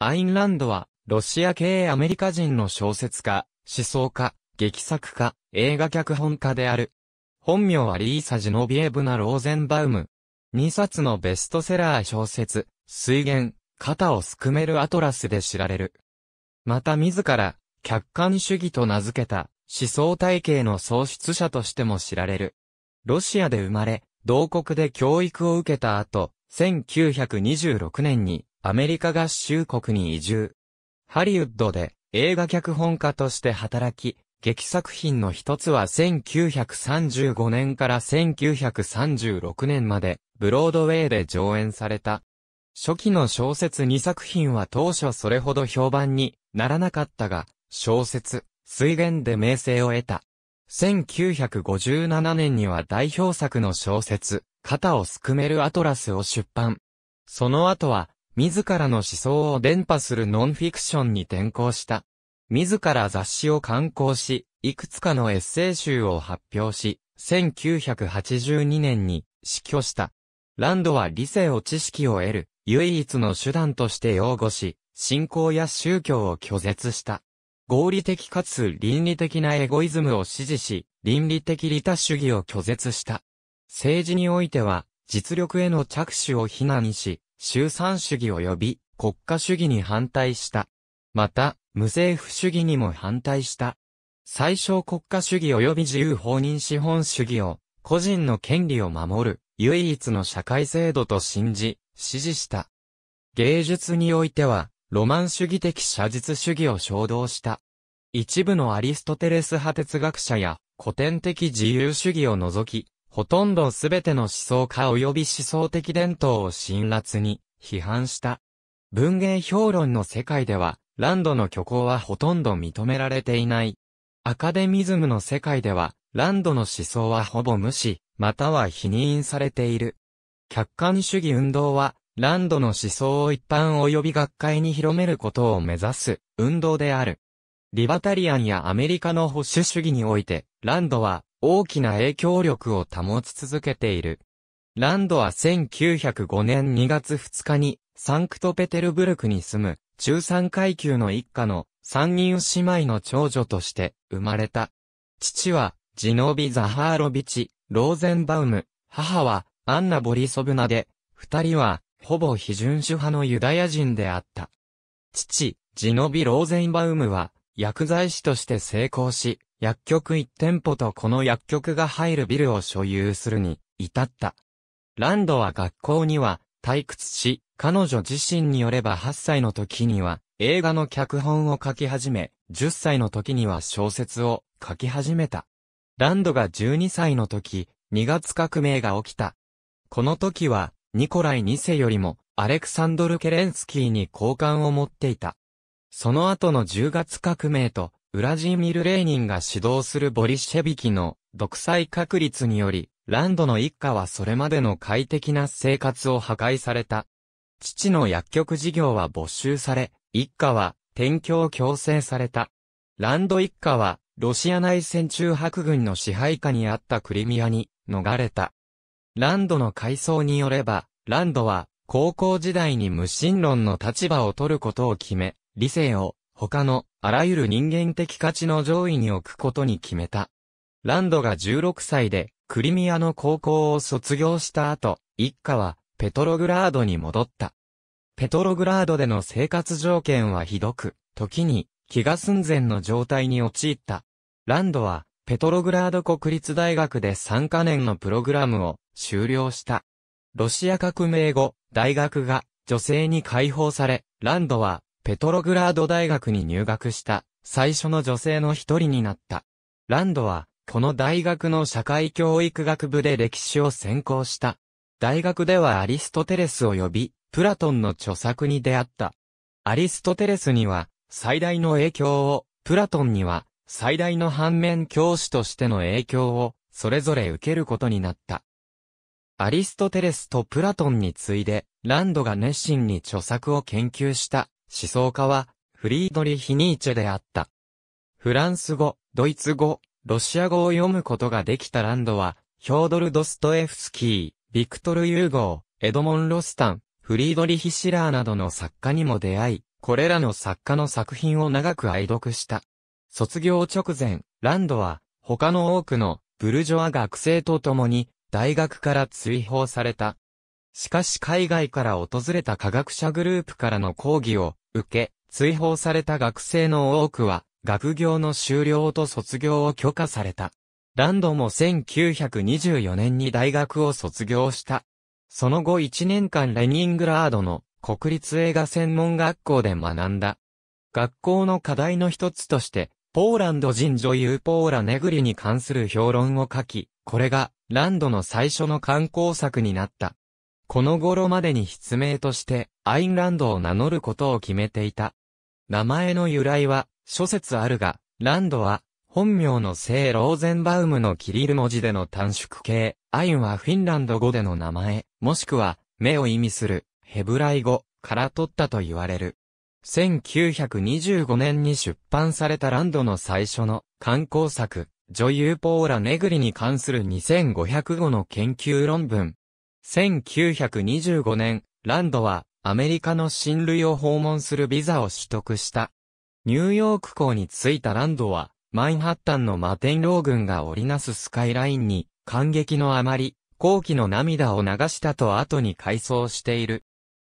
アインランドは、ロシア系アメリカ人の小説家、思想家、劇作家、映画脚本家である。本名はリーサ・ジノビエブナ・ローゼンバウム。2冊のベストセラー小説、水源、肩をすくめるアトラスで知られる。また自ら、客観主義と名付けた、思想体系の創出者としても知られる。ロシアで生まれ、同国で教育を受けた後、1926年に、アメリカ合衆国に移住。ハリウッドで映画脚本家として働き、劇作品の一つは1935年から1936年まで、ブロードウェイで上演された。初期の小説2作品は当初それほど評判にならなかったが、小説、水源で名声を得た。1957年には代表作の小説、肩をすくめるアトラスを出版。その後は、自らの思想を伝播するノンフィクションに転向した。自ら雑誌を刊行し、いくつかのエッセイ集を発表し、1982年に死去した。ランドは理性を知識を得る、唯一の手段として擁護し、信仰や宗教を拒絶した。合理的かつ倫理的なエゴイズムを支持し、倫理的利他主義を拒絶した。政治においては、実力への着手を非難し、集産主義及び国家主義に反対した。また、無政府主義にも反対した。最小国家主義及び自由放任資本主義を、個人の権利を守る、唯一の社会制度と信じ、支持した。芸術においては、ロマン主義的写実主義を衝動した。一部のアリストテレス派哲学者や古典的自由主義を除き、ほとんどすべての思想家及び思想的伝統を辛辣に批判した。文芸評論の世界では、ランドの虚構はほとんど認められていない。アカデミズムの世界では、ランドの思想はほぼ無視、または否認されている。客観主義運動は、ランドの思想を一般及び学会に広めることを目指す運動である。リバタリアンやアメリカの保守主義において、ランドは大きな影響力を保ち続けている。ランドは1905年2月2日に、サンクトペテルブルクに住む、中産階級の一家の三人姉妹の長女として生まれた。父は、ジノビ・ザハーロビチ、ローゼンバウム、母は、アンナ・ボリソブナで、二人は、ほぼ非准主派のユダヤ人であった。父、ジノビ・ローゼンバウムは、薬剤師として成功し、薬局1店舗とこの薬局が入るビルを所有するに至った。ランドは学校には退屈し、彼女自身によれば8歳の時には映画の脚本を書き始め、10歳の時には小説を書き始めた。ランドが12歳の時、2月革命が起きた。この時は、ニコライ2世よりも、アレクサンドル・ケレンスキーに好感を持っていた。その後の10月革命と、ウラジーミル・レーニンが指導するボリシェビキの独裁確立により、ランドの一家はそれまでの快適な生活を破壊された。父の薬局事業は没収され、一家は転居を強制された。ランド一家は、ロシア内戦中白軍の支配下にあったクリミアに逃れた。ランドの回想によれば、ランドは高校時代に無神論の立場を取ることを決め、理性を他のあらゆる人間的価値の上位に置くことに決めた。ランドが16歳でクリミアの高校を卒業した後、一家はペトログラードに戻った。ペトログラードでの生活条件はひどく、時に気が寸前の状態に陥った。ランドはペトログラード国立大学で3カ年のプログラムを終了した。ロシア革命後、大学が女性に解放され、ランドはペトログラード大学に入学した最初の女性の一人になった。ランドは、この大学の社会教育学部で歴史を専攻した。大学ではアリストテレスを呼び、プラトンの著作に出会った。アリストテレスには最大の影響を、プラトンには最大の反面教師としての影響を、それぞれ受けることになった。アリストテレスとプラトンに次いで、ランドが熱心に著作を研究した。思想家は、フリードリヒ・ニーチェであった。フランス語、ドイツ語、ロシア語を読むことができたランドは、ヒョードル・ドストエフスキー、ビクトル・ユーゴー、エドモン・ロスタン、フリードリヒ・シラーなどの作家にも出会い、これらの作家の作品を長く愛読した。卒業直前、ランドは、他の多くのブルジョア学生と共に、大学から追放された。しかし海外から訪れた科学者グループからの抗議を受け、追放された学生の多くは、学業の終了と卒業を許可された。ランドも1924年に大学を卒業した。その後1年間レニングラードの国立映画専門学校で学んだ。学校の課題の一つとして、ポーランド人女優ポーラ・ネグリに関する評論を書き、これがランドの最初の観光作になった。この頃までに筆名として、アインランドを名乗ることを決めていた。名前の由来は、諸説あるが、ランドは、本名の聖ローゼンバウムのキリル文字での短縮形、アインはフィンランド語での名前、もしくは、目を意味する、ヘブライ語から取ったと言われる。1925年に出版されたランドの最初の観光作、女優ポーラ・ネグリに関する2500語の研究論文、1925年、ランドはアメリカの親類を訪問するビザを取得した。ニューヨーク港に着いたランドは、マインハッタンの摩天楼群が織りなすスカイラインに、感激のあまり、後期の涙を流したと後に回想している。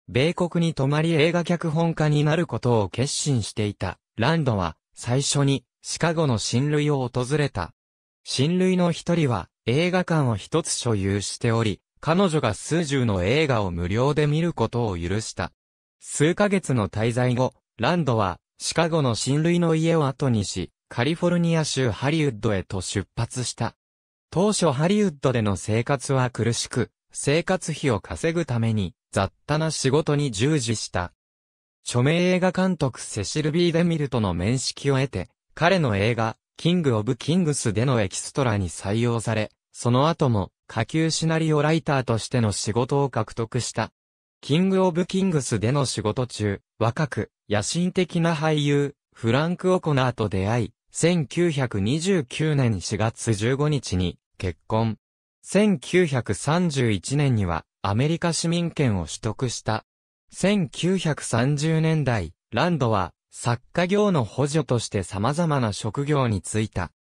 米国に泊まり映画脚本家になることを決心していた、ランドは、最初に、シカゴの親類を訪れた。親類の一人は、映画館を一つ所有しており、彼女が数十の映画を無料で見ることを許した。数ヶ月の滞在後、ランドは、シカゴの親類の家を後にし、カリフォルニア州ハリウッドへと出発した。当初ハリウッドでの生活は苦しく、生活費を稼ぐために、雑多な仕事に従事した。著名映画監督セシル・ビー・デミルとの面識を得て、彼の映画、キング・オブ・キングスでのエキストラに採用され、その後も、下級シナリオライターとしての仕事を獲得した。キング・オブ・キングスでの仕事中、若く、野心的な俳優、フランク・オコナーと出会い、1929年4月15日に結婚。1931年にはアメリカ市民権を取得した。1930年代、ランドは作家業の補助として様々な職業に就いた。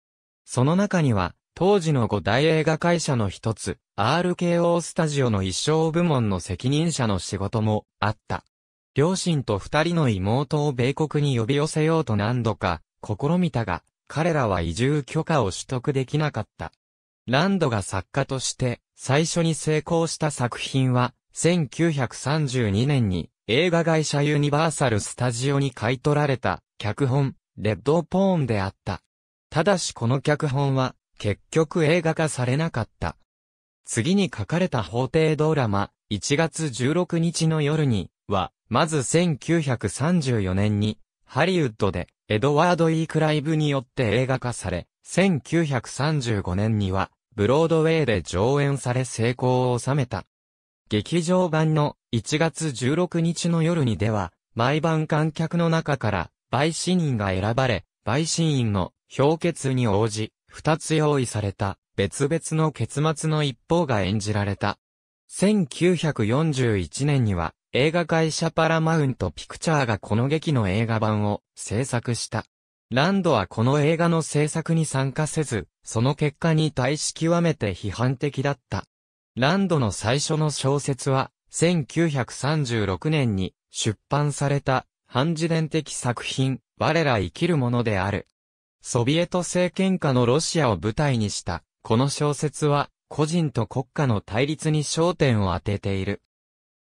その中には当時の五大映画会社の一つ、RKO スタジオの一生部門の責任者の仕事もあった。両親と二人の妹を米国に呼び寄せようと何度か試みたが、彼らは移住許可を取得できなかった。ランドが作家として最初に成功した作品は、1932年に映画会社ユニバーサル・スタジオに買い取られた脚本、レッド・ポーンであった。ただしこの脚本は結局映画化されなかった。次に書かれた法廷ドラマ、1月16日の夜に、は、まず1934年に、ハリウッドで、エドワード・イー・クライブによって映画化され、1935年には、ブロードウェイで上演され成功を収めた。劇場版の1月16日の夜にでは、毎晩観客の中から陪審員が選ばれ、陪審員の評決に応じ、二つ用意された、別々の結末の一方が演じられた。1941年には、映画会社パラマウントピクチャーがこの劇の映画版を制作した。ランドはこの映画の制作に参加せず、その結果に対し極めて批判的だった。ランドの最初の小説は、1936年に出版された、反自伝的作品、我ら生きるものである。ソビエト政権下のロシアを舞台にした、この小説は、個人と国家の対立に焦点を当てている。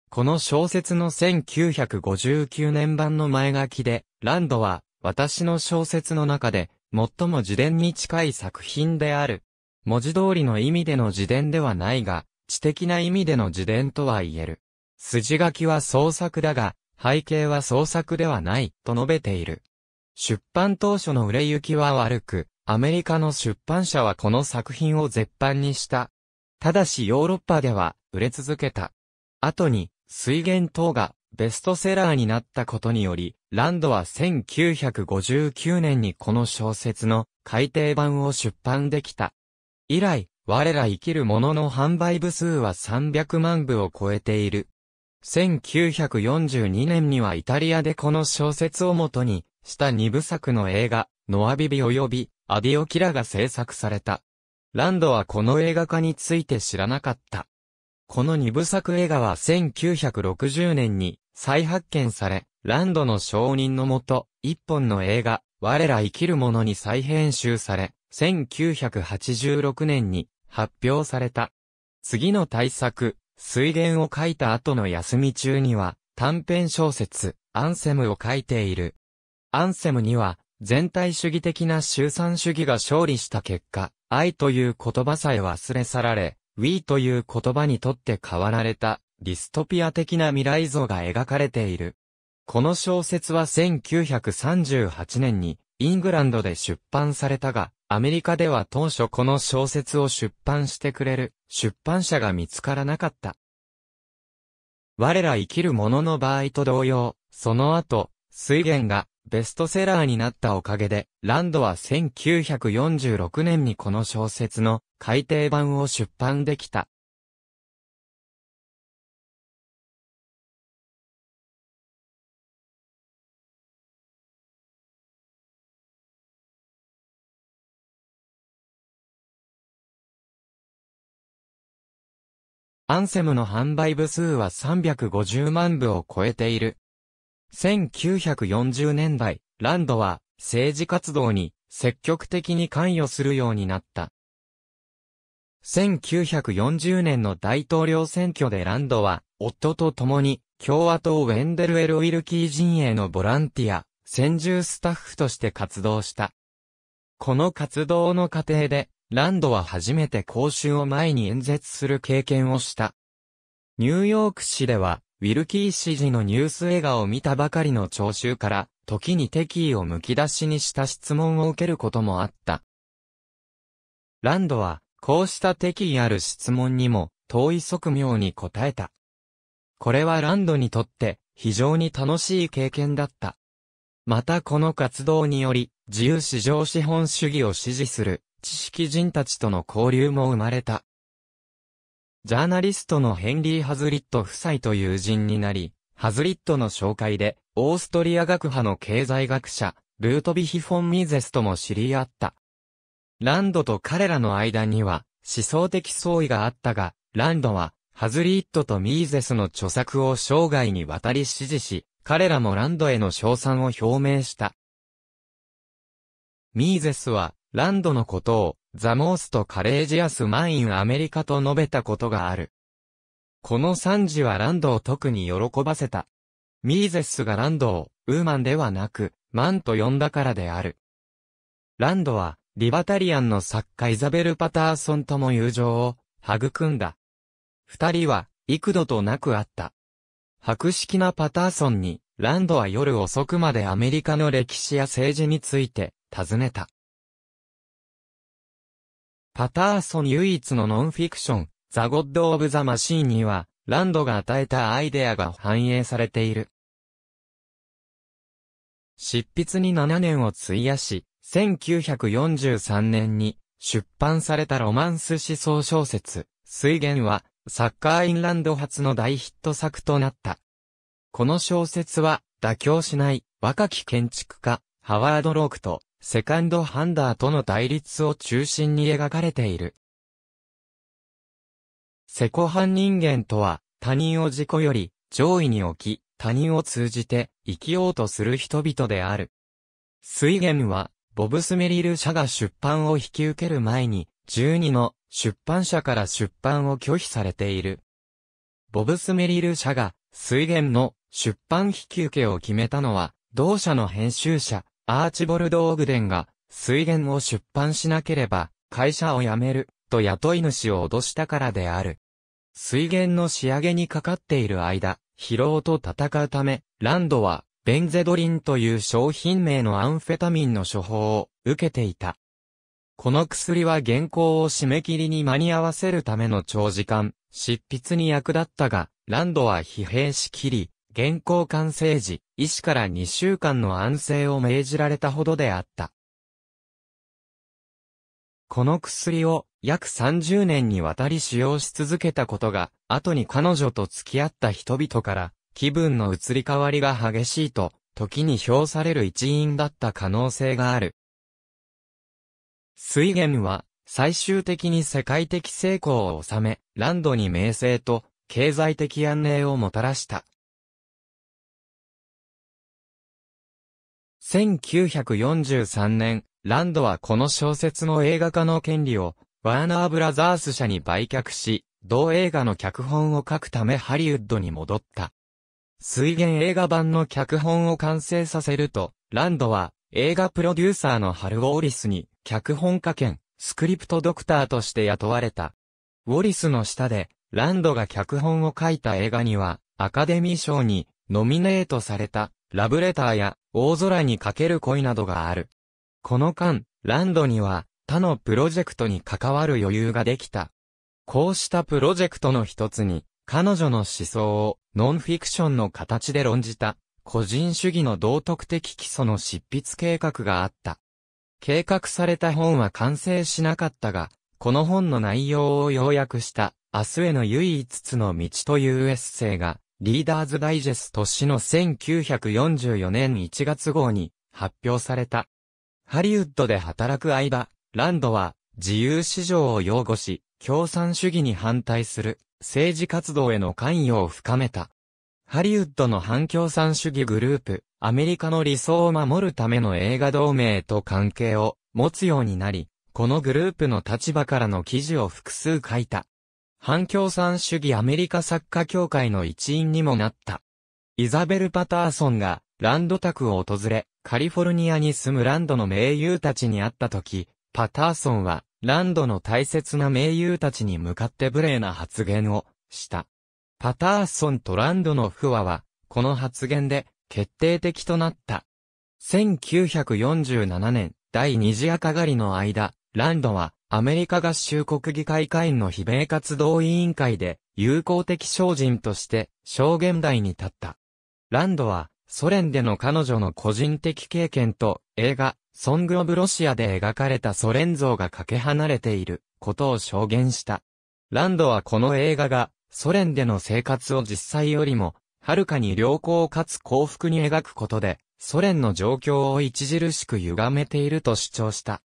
この小説の1959年版の前書きで、ランドは、私の小説の中で、最も自伝に近い作品である。文字通りの意味での自伝ではないが、知的な意味での自伝とは言える。筋書きは創作だが、背景は創作ではない、と述べている。出版当初の売れ行きは悪く、アメリカの出版社はこの作品を絶版にした。ただしヨーロッパでは売れ続けた。後に、水源等がベストセラーになったことにより、ランドは1959年にこの小説の改訂版を出版できた。以来、我ら生きるものの販売部数は300万部を超えている。1942年にはイタリアでこの小説をもとに、した二部作の映画、ノアビビ及びアディオキラが制作された。ランドはこの映画化について知らなかった。この二部作映画は1960年に再発見され、ランドの承認のもと、一本の映画、我ら生きるものに再編集され、1986年に発表された。次の大作、水源を書いた後の休み中には、短編小説、アンセムを書いている。アンセムには、全体主義的な集散主義が勝利した結果、愛という言葉さえ忘れ去られ、w ーという言葉にとって変わられた、ディストピア的な未来像が描かれている。この小説は1938年に、イングランドで出版されたが、アメリカでは当初この小説を出版してくれる出版社が見つからなかった。我ら生きる者の場合と同様、その後、水源がベストセラーになったおかげで、ランドは1946年にこの小説の改訂版を出版できた。アンセムの販売部数は350万部を超えている。1940年代、ランドは政治活動に積極的に関与するようになった。1940年の大統領選挙でランドは、夫と共に共和党ウェンデル・エル・ウィルキー陣営のボランティア、専従スタッフとして活動した。この活動の過程で、ランドは初めて公衆を前に演説する経験をした。ニューヨーク市では、ウィルキー氏時のニュース映画を見たばかりの聴衆から、時に敵意をむき出しにした質問を受けることもあった。ランドは、こうした敵意ある質問にも、遠い側面に答えた。これはランドにとって、非常に楽しい経験だった。またこの活動により、自由市場資本主義を支持する、知識人たちとの交流も生まれた。ジャーナリストのヘンリー・ハズリット夫妻と友人になり、ハズリットの紹介で、オーストリア学派の経済学者、ルートビヒ・フォン・ミゼスとも知り合った。ランドと彼らの間には、思想的相違があったが、ランドは、ハズリットとミーゼスの著作を生涯にわたり支持し、彼らもランドへの称賛を表明した。ミーゼスは、ランドのことを、ザ・モースト・カレージアス・マイン・アメリカと述べたことがある。この惨事はランドを特に喜ばせた。ミーゼスがランドを、ウーマンではなく、マンと呼んだからである。ランドは、リバタリアンの作家イザベル・パターソンとも友情を、育んだ。二人は、幾度となく会った。博識なパターソンに、ランドは夜遅くまでアメリカの歴史や政治について、尋ねた。パターソン唯一のノンフィクション、ザ・ゴッド・オブ・ザ・マシーンには、ランドが与えたアイデアが反映されている。執筆に7年を費やし、1943年に出版されたロマンス思想小説、水源は、サッカーインランド初の大ヒット作となった。この小説は、妥協しない、若き建築家、ハワード・ロークと、セカンドハンダーとの対立を中心に描かれている。セコハン人間とは、他人を自己より上位に置き、他人を通じて生きようとする人々である。水源は、ボブスメリル社が出版を引き受ける前に、12の出版社から出版を拒否されている。ボブスメリル社が水源の出版引き受けを決めたのは、同社の編集者、アーチボルド・オグデンが、水源を出版しなければ、会社を辞める、と雇い主を脅したからである。水源の仕上げにかかっている間、疲労と戦うため、ランドは、ベンゼドリンという商品名のアンフェタミンの処方を受けていた。この薬は原稿を締め切りに間に合わせるための長時間、執筆に役立ったが、ランドは疲弊しきり、現行完成時、医師から2週間の安静を命じられたほどであった。この薬を約30年にわたり使用し続けたことが、後に彼女と付き合った人々から、気分の移り変わりが激しいと、時に評される一因だった可能性がある。水源は、最終的に世界的成功を収め、ランドに名声と、経済的安寧をもたらした。1943年、ランドはこの小説の映画化の権利を、ワーナーブラザース社に売却し、同映画の脚本を書くためハリウッドに戻った。水源映画版の脚本を完成させると、ランドは映画プロデューサーのハル・ウォリスに脚本家兼スクリプトドクターとして雇われた。ウォリスの下で、ランドが脚本を書いた映画には、アカデミー賞にノミネートされた、ラブレターや、大空にかける恋などがある。この間、ランドには、他のプロジェクトに関わる余裕ができた。こうしたプロジェクトの一つに、彼女の思想をノンフィクションの形で論じた、個人主義の道徳的基礎の執筆計画があった。計画された本は完成しなかったが、この本の内容を要約した、明日への唯一つの道というエッセイが、リーダーズダイジェスト氏の1944年1月号に発表された。ハリウッドで働く間、ランドは自由市場を擁護し、共産主義に反対する政治活動への関与を深めた。ハリウッドの反共産主義グループ、アメリカの理想を守るための映画同盟と関係を持つようになり、このグループの立場からの記事を複数書いた。反共産主義アメリカ作家協会の一員にもなった。イザベル・パターソンがランド宅を訪れ、カリフォルニアに住むランドの名優たちに会った時、パターソンはランドの大切な名優たちに向かって無礼な発言をした。パターソンとランドの不和は、この発言で決定的となった。1947年、第二次赤狩りの間、ランドはアメリカ合衆国議会会員の非米活動委員会で、友好的精人として、証言台に立った。ランドは、ソ連での彼女の個人的経験と、映画、ソング・オブ・ロシアで描かれたソ連像がかけ離れている、ことを証言した。ランドはこの映画が、ソ連での生活を実際よりも、はるかに良好かつ幸福に描くことで、ソ連の状況を著しく歪めていると主張した。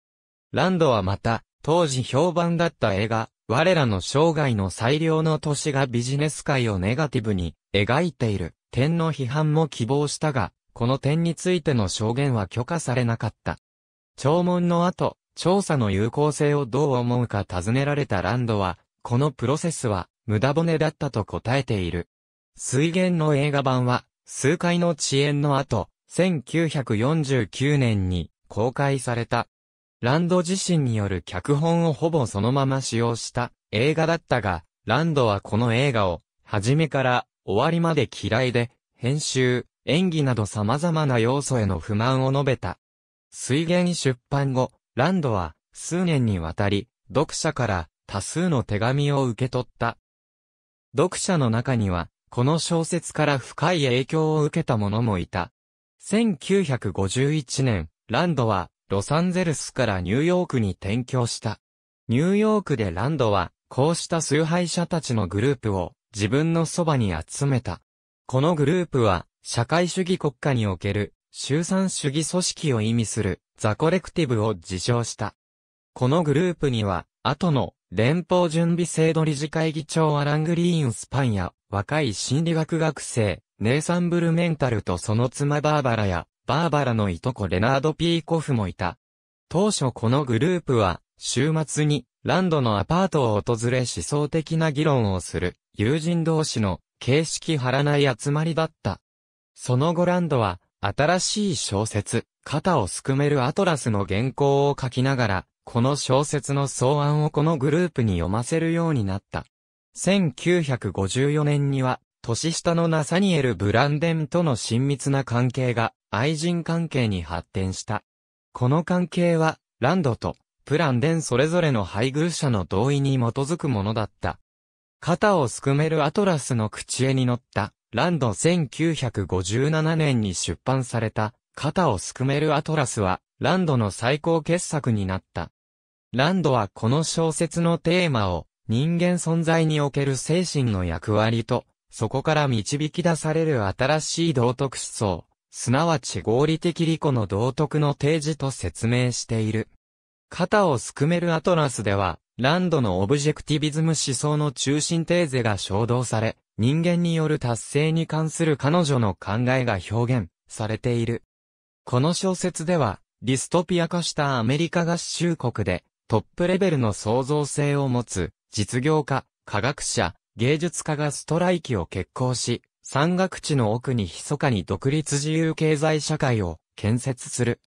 ランドはまた、当時評判だった映画、我らの生涯の最良の年がビジネス界をネガティブに描いている点の批判も希望したが、この点についての証言は許可されなかった。聴聞の後、調査の有効性をどう思うか尋ねられたランドは、このプロセスは無駄骨だったと答えている。水源の映画版は、数回の遅延の後、1949年に公開された。ランド自身による脚本をほぼそのまま使用した映画だったが、ランドはこの映画を、初めから終わりまで嫌いで、編集、演技など様々な要素への不満を述べた。水源出版後、ランドは数年にわたり、読者から多数の手紙を受け取った。読者の中には、この小説から深い影響を受けた者もいた。1951年、ランドはロサンゼルスからニューヨークに転居した。ニューヨークでランドは、こうした崇拝者たちのグループを自分のそばに集めた。このグループは、社会主義国家における、集散主義組織を意味する、ザコレクティブを自称した。このグループには、後の、連邦準備制度理事会議長アラン・グリーンスパンや、若い心理学学生、ネーサン・ブルメンタルとその妻バーバラや、バーバラのいとこレナード・ピーコフもいた。当初このグループは、週末に、ランドのアパートを訪れ思想的な議論をする、友人同士の、形式張らない集まりだった。その後ランドは、新しい小説、肩をすくめるアトラスの原稿を書きながら、この小説の草案をこのグループに読ませるようになった。1954年には、年下のナサニエル・ブランデンとの親密な関係が愛人関係に発展した。この関係は、ランドとプランデンそれぞれの配偶者の同意に基づくものだった。肩をすくめるアトラスの口絵に乗った、ランド1957年に出版された、肩をすくめるアトラスは、ランドの最高傑作になった。ランドはこの小説のテーマを、人間存在における精神の役割と、そこから導き出される新しい道徳思想、すなわち合理的利己の道徳の提示と説明している。肩をすくめるアトラスでは、ランドのオブジェクティビズム思想の中心テーゼが衝動され、人間による達成に関する彼女の考えが表現されている。この小説では、ディストピア化したアメリカ合衆国で、トップレベルの創造性を持つ、実業家、科学者、芸術家がストライキを決行し、山岳地の奥に密かに独立自由経済社会を建設する。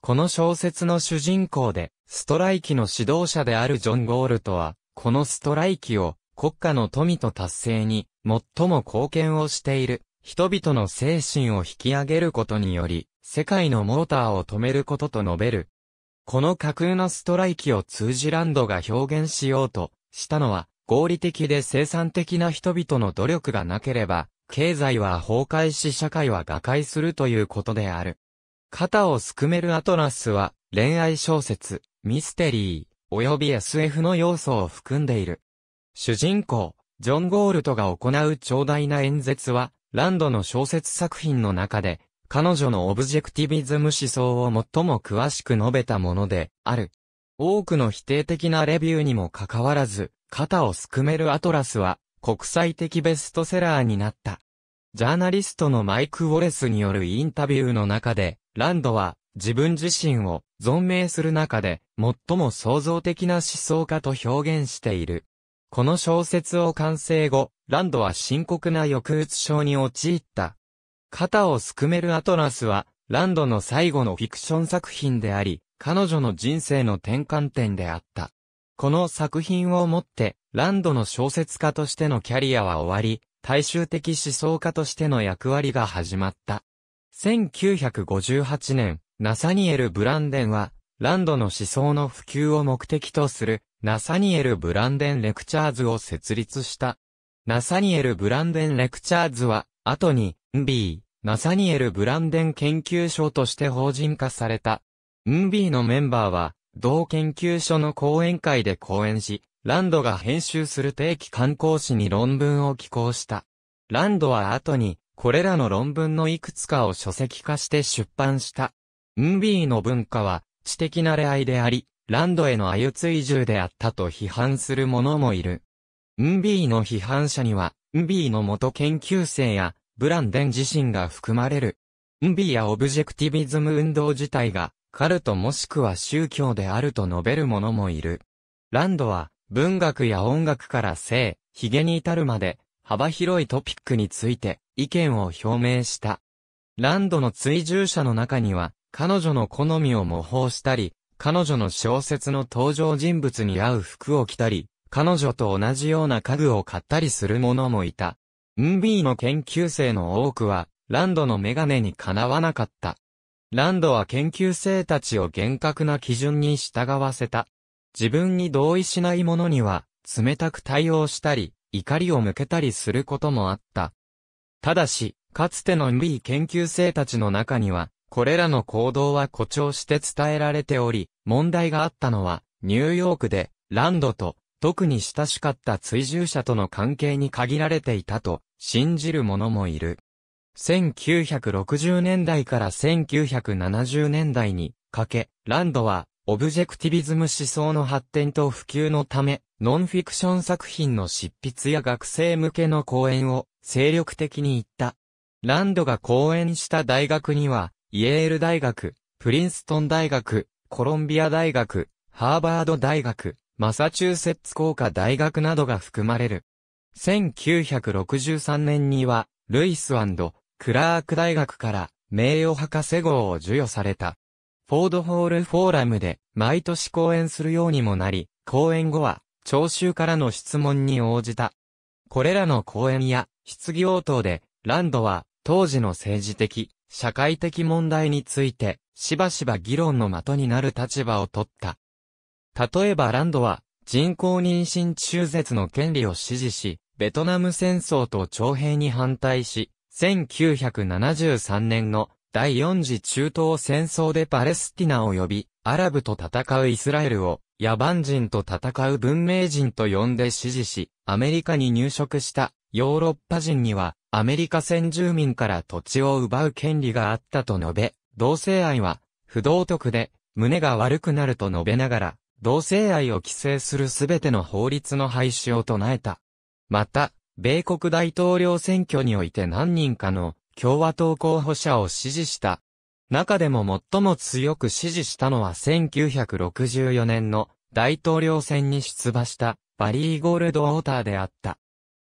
この小説の主人公で、ストライキの指導者であるジョン・ゴールトは、このストライキを国家の富と達成に最も貢献をしている人々の精神を引き上げることにより、世界のモーターを止めることと述べる。この架空のストライキを通じランドが表現しようとしたのは、合理的で生産的な人々の努力がなければ、経済は崩壊し社会は瓦解するということである。肩をすくめるアトラスは、恋愛小説、ミステリー、及び SF の要素を含んでいる。主人公、ジョン・ゴールトが行う長大な演説は、ランドの小説作品の中で、彼女のオブジェクティビズム思想を最も詳しく述べたものである。多くの否定的なレビューにもかかわらず、肩をすくめるアトラスは、国際的ベストセラーになった。ジャーナリストのマイク・ウォレスによるインタビューの中で、ランドは自分自身を存命する中で最も創造的な思想家と表現している。この小説を完成後、ランドは深刻な抑うつ症に陥った。肩をすくめるアトラスは、ランドの最後のフィクション作品であり、彼女の人生の転換点であった。この作品をもって、ランドの小説家としてのキャリアは終わり、大衆的思想家としての役割が始まった。1958年、ナサニエル・ブランデンは、ランドの思想の普及を目的とする、ナサニエル・ブランデン・レクチャーズを設立した。ナサニエル・ブランデン・レクチャーズは、後に、ンビー、ナサニエル・ブランデン研究所として法人化された。ンビーのメンバーは、同研究所の講演会で講演し、ランドが編集する定期刊行誌に論文を寄稿した。ランドは後に、これらの論文のいくつかを書籍化して出版した。ンビーの文化は、知的な恋愛であり、ランドへのあゆ追従であったと批判する者もいる。ンビーの批判者には、ンビーの元研究生や、ブランデン自身が含まれる。ンビーやオブジェクティビズム運動自体が、カルトもしくは宗教であると述べる者もいる。ランドは、文学や音楽から性、髭に至るまで、幅広いトピックについて、意見を表明した。ランドの追従者の中には、彼女の好みを模倣したり、彼女の小説の登場人物に合う服を着たり、彼女と同じような家具を買ったりする者もいた。ンビーの研究生の多くは、ランドのメガネにかなわなかった。ランドは研究生たちを厳格な基準に従わせた。自分に同意しない者には、冷たく対応したり、怒りを向けたりすることもあった。ただし、かつての MB 研究生たちの中には、これらの行動は誇張して伝えられており、問題があったのは、ニューヨークで、ランドと、特に親しかった追従者との関係に限られていたと、信じる者もいる。1960年代から1970年代にかけ、ランドは、オブジェクティビズム思想の発展と普及のため、ノンフィクション作品の執筆や学生向けの講演を精力的に行った。ランドが講演した大学には、イェール大学、プリンストン大学、コロンビア大学、ハーバード大学、マサチューセッツ工科大学などが含まれる。1963年には、ルイスクラーク大学から名誉博士号を授与された。フォードホールフォーラムで毎年講演するようにもなり、講演後は聴衆からの質問に応じた。これらの講演や質疑応答で、ランドは当時の政治的、社会的問題について、しばしば議論の的になる立場を取った。例えばランドは、人工妊娠中絶の権利を支持し、ベトナム戦争と徴兵に反対し、1973年の第四次中東戦争でパレスティナを呼び、アラブと戦うイスラエルを、野蛮人と戦う文明人と呼んで支持し、アメリカに入植したヨーロッパ人には、アメリカ先住民から土地を奪う権利があったと述べ、同性愛は、不道徳で、胸が悪くなると述べながら、同性愛を規制するすべての法律の廃止を唱えた。また、米国大統領選挙において何人かの共和党候補者を支持した。中でも最も強く支持したのは1964年の大統領選に出馬したバリー・ゴールドウォーターであった。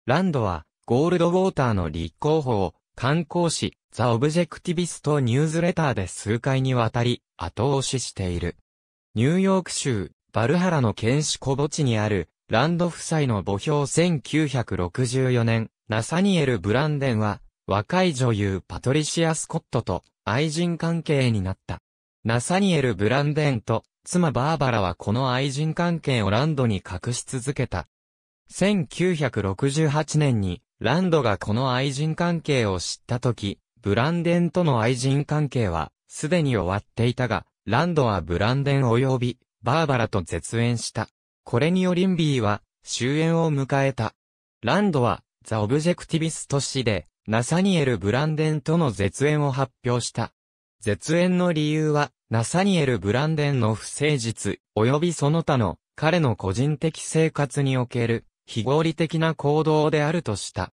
ランドはゴールドウォーターの立候補を観光誌ザ・オブジェクティビストニューズレターで数回にわたり後押ししている。ニューヨーク州バルハラの県市小墓地にあるランド夫妻の墓標1964年、ナサニエル・ブランデンは、若い女優パトリシア・スコットと愛人関係になった。ナサニエル・ブランデンと妻バーバラはこの愛人関係をランドに隠し続けた。1968年にランドがこの愛人関係を知った時、ブランデンとの愛人関係はすでに終わっていたが、ランドはブランデン及びバーバラと絶縁した。これによりンビーは終焉を迎えた。ランドはザ・オブジェクティビスト誌でナサニエル・ブランデンとの絶縁を発表した。絶縁の理由はナサニエル・ブランデンの不誠実及びその他の彼の個人的生活における非合理的な行動であるとした。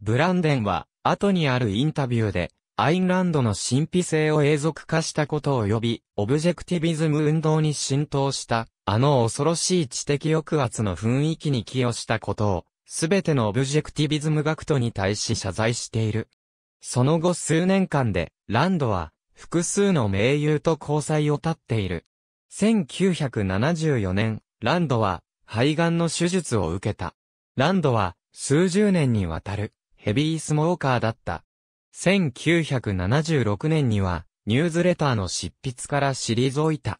ブランデンは後にあるインタビューでアインランドの神秘性を永続化したことを呼び、オブジェクティビズム運動に浸透したあの恐ろしい知的抑圧の雰囲気に寄与したことを、すべてのオブジェクティビズム学徒に対し謝罪している。その後数年間で、ランドは、複数の名優と交際を立っている。1974年、ランドは、肺がんの手術を受けた。ランドは、数十年にわたる、ヘビースモーカーだった。1976年には、ニューズレターの執筆から退いた。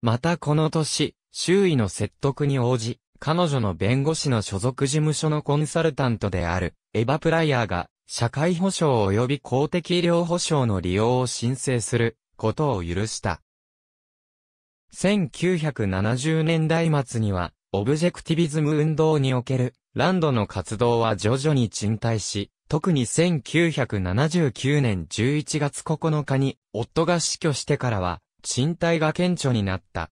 またこの年、周囲の説得に応じ、彼女の弁護士の所属事務所のコンサルタントである、エヴァ・プライヤーが、社会保障及び公的医療保障の利用を申請することを許した。1970年代末には、オブジェクティビズム運動におけるランドの活動は徐々に沈貸し、特に1979年11月9日に夫が死去してからは、沈貸が顕著になった。